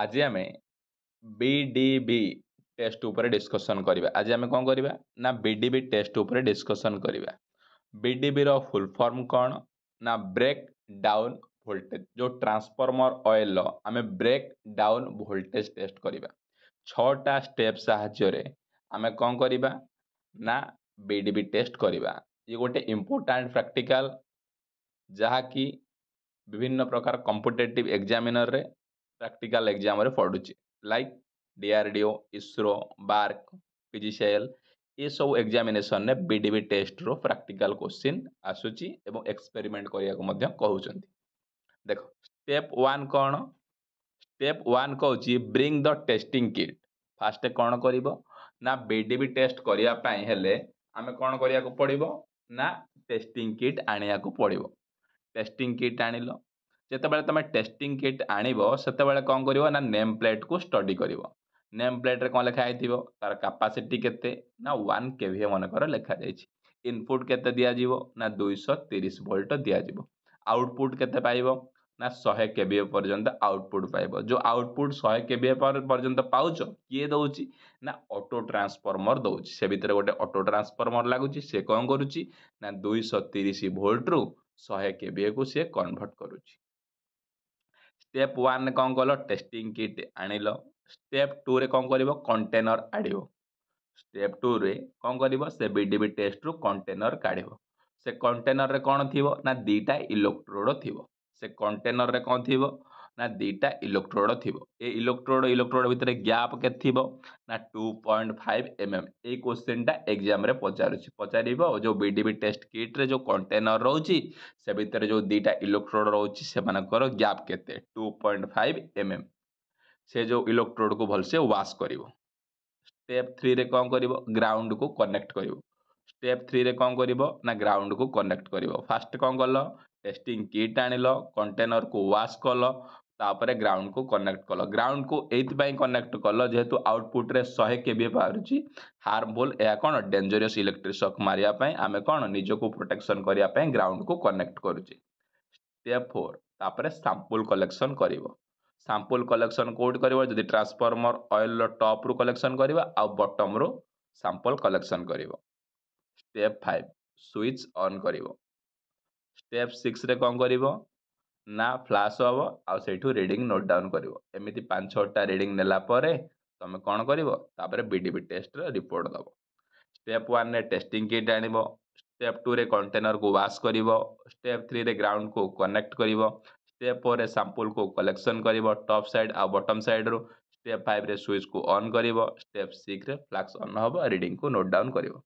आज आम B test उपर डिस्कसन करवा आज आम कौन करवा ना बी टेस्ट उपर डिस्कसन करवा बीडीबीर फुल फॉर्म कौन ना ब्रेक डाउन वोल्टेज जो ट्रांसफर्मर अएल आम ब्रेक डाउन वोल्टेज टेस्ट करवा छा स्टेप सामें कौन करवा ना बीडीबी टेस्ट करवा ये गोटे इम्पोर्टाट प्राक्टिकाल जहाँकि विभिन्न प्रकार कंपिटेटिव एग्जामिनर ପ୍ରାକ୍ଟିକାଲ ଏକ୍ଜାମ୍ରେ ପଡ଼ୁଛି like D R O ISRO BARC P ଏସବୁ ଏକ୍ଜାମିନେସନ୍ରେ ବି ଡି ବି ଟେଷ୍ଟରୁ ପ୍ରାକ୍ଟିକାଲ କୋଶ୍ଚିନ୍ ଆସୁଛି ଏବଂ ଏକ୍ସପେରିମେଣ୍ଟ କରିବାକୁ ମଧ୍ୟ କହୁଛନ୍ତି ଦେଖ ଷ୍ଟେପ୍ ୱାନ୍ କ'ଣ ଷ୍ଟେପ୍ ୱାନ୍ କହୁଛି bring the testing kit first କ'ଣ କରିବ ନା ବି ଡି ବି ଟେଷ୍ଟ କରିବା ପାଇଁ ହେଲେ ଆମେ କ'ଣ କରିବାକୁ ପଡ଼ିବ ନା ଟେଷ୍ଟିଂ କିଟ୍ ଆଣିବାକୁ ପଡ଼ିବ ଟେଷ୍ଟିଂ କିଟ୍ ଆଣିଲ जितेबाद तुम टेस्टिंग किट आन से कौन कर ना नेम प्लेट को स्टडी कर नेम प्लेट रे कौन लिखाई थी तार कापासीटी के वन के भि मनकर लिखा जाए इनपुट के दिज्व ना दुईश तीस भोल्ट दिज्व आउटपुट के ना शहे के भि पर्यंत आउटपुट पाइब जो आउटपुट शहे के भि पर्यटन पाच किए दौर ना अटो ट्रांसफर्मर दौर भर गोटे अटो ट्रांसफर्मर लगुच से कौन करुच्ची ना दुईश तीस रु शहे के भि को सी कनभर्ट करुच्ची ଷ୍ଟେପ୍ ୱାନ୍ରେ କ'ଣ କଲ ଟେଷ୍ଟିଂ କିଟ୍ ଆଣିଲ ଷ୍ଟେପ୍ ଟୁରେ କ'ଣ କରିବ କଣ୍ଟେନର୍ ଆଣିବ ଷ୍ଟେପ୍ ଟୁରେ କ'ଣ କରିବ ସେ ବି ଡି ବି ଟେଷ୍ଟରୁ କଣ୍ଟେନର୍ କାଢ଼ିବ ସେ କଣ୍ଟେନର୍ରେ କ'ଣ ଥିବ ନା ଦୁଇଟା ଇଲେକ୍ଟ୍ରୋଡ଼ ଥିବ ସେ କଣ୍ଟେନର୍ରେ କ'ଣ ଥିବ ନା ଦୁଇଟା ଇଲେକ୍ଟ୍ରୋଡ଼ ଥିବ ଏ ଇଲେକ୍ଟ୍ରୋଡ଼ ଇଲେକ୍ଟ୍ରୋଡ଼ ଭିତରେ ଗ୍ୟାପ୍ କେତେ ଥିବ ନା two point five M M ଏଇ କୋଶ୍ଚିନ୍ଟା ଏକ୍ଜାମ୍ରେ ପଚାରୁଛି ପଚାରିବ ଯେଉଁ ବି ଡି ବି ଟେଷ୍ଟ କିଟ୍ରେ ଯେଉଁ କଣ୍ଟେନର୍ ରହୁଛି ସେ ଭିତରେ ଯେଉଁ ଦୁଇଟା ଇଲେକ୍ଟ୍ରୋଡ଼ ରହୁଛି ସେମାନଙ୍କର ଗ୍ୟାପ୍ କେତେ two point five M M ସେ ଯେଉଁ ଇଲେକ୍ଟ୍ରୋଡ଼କୁ ଭଲସେ ୱାଶ୍ କରିବ ଷ୍ଟେପ୍ ଥ୍ରୀରେ କ'ଣ କରିବ ଗ୍ରାଉଣ୍ଡକୁ କନେକ୍ଟ କରିବ ଷ୍ଟେପ୍ ଥ୍ରୀରେ କ'ଣ କରିବ ନା ଗ୍ରାଉଣ୍ଡକୁ କନେକ୍ଟ କରିବ ଫାଷ୍ଟ କ'ଣ କଲ ଟେଷ୍ଟିଂ କିଟ୍ ଆଣିଲ କଣ୍ଟେନର୍କୁ ୱାଶ୍ କଲ ତାପରେ ଗ୍ରାଉଣ୍ଡକୁ କନେକ୍ଟ କଲ ଗ୍ରାଉଣ୍ଡକୁ ଏଇଥିପାଇଁ କନେକ୍ଟ କଲ ଯେହେତୁ ଆଉଟପୁଟରେ ଶହେ କେ ବି ପାରୁଛି ହାର୍ମଫୁଲ୍ ଏହା କ'ଣ ଡେଞ୍ଜରିୟସ୍ ଇଲେକ୍ଟ୍ରିକ୍ ସକ୍ ମାରିବା ପାଇଁ ଆମେ କ'ଣ ନିଜକୁ ପ୍ରୋଟେକ୍ସନ୍ କରିବା ପାଇଁ ଗ୍ରାଉଣ୍ଡକୁ କନେକ୍ଟ କରୁଛି ଷ୍ଟେପ୍ ଫୋର୍ ତାପରେ ସାମ୍ପୁଲ୍ କଲେକ୍ସନ୍ କରିବ ସାମ୍ପୁଲ୍ କଲେକ୍ସନ୍ କେଉଁଠି କରିବ ଯଦି ଟ୍ରାନ୍ସଫର୍ମର୍ ଅଏଲ୍ର ଟପ୍ରୁ କଲେକ୍ସନ୍ କରିବା ଆଉ ବଟମ୍ରୁ ସାମ୍ପଲ୍ କଲେକ୍ସନ୍ କରିବ ଷ୍ଟେପ୍ ଫାଇଭ୍ ସୁଇଚ୍ ଅନ୍ କରିବ ଷ୍ଟେପ୍ ସିକ୍ସରେ କ'ଣ କରିବ ना फ्लाश हे आठ रिडिंग नोट डाउन करमी पाँच छा रिडिंग नाला तुम कौन कर टेस्ट रिपोर्ट दब स्टेप वन टेस्टिंग किट आण स्टेप टू रे कंटेनर को वाश कर स्टेप थ्री रे ग्राउंड को कनेक्ट कर स्टेप फोर रे सांपल को कलेक्शन कर टॉप साइड आ बॉटम साइड रो स्टेप फाइव रे स्विच को ऑन कर स्टेप सिक्स फ्लाक्स अन् हम रीडिंग को नोट डाउन कर